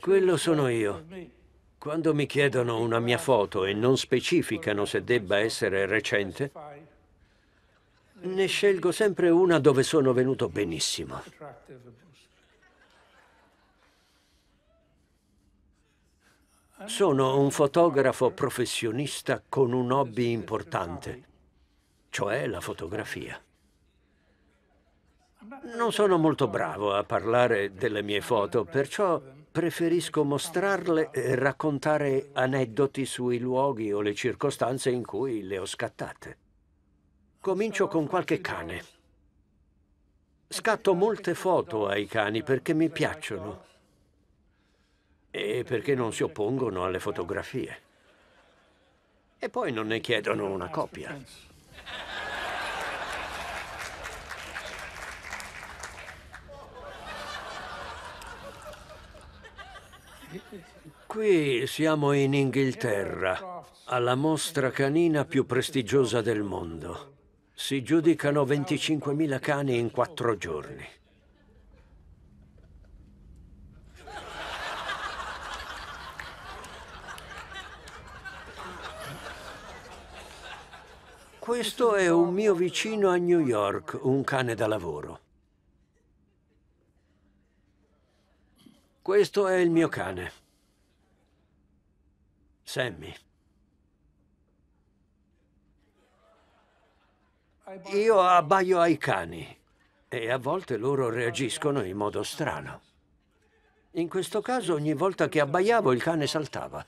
Quello sono io. Quando mi chiedono una mia foto e non specificano se debba essere recente, ne scelgo sempre una dove sono venuto benissimo. Sono un fotografo professionista con un hobby importante, cioè la fotografia. Non sono molto bravo a parlare delle mie foto, perciò preferisco mostrarle e raccontare aneddoti sui luoghi o le circostanze in cui le ho scattate. Comincio con qualche cane. Scatto molte foto ai cani perché mi piacciono e perché non si oppongono alle fotografie. E poi non ne chiedono una copia. Qui siamo in Inghilterra, alla mostra canina più prestigiosa del mondo. Si giudicano 25.000 cani in quattro giorni. Questo è un mio vicino a New York, un cane da lavoro. Questo è il mio cane. Sammy. Io abbaio ai cani e a volte loro reagiscono in modo strano. In questo caso ogni volta che abbaiavo il cane saltava.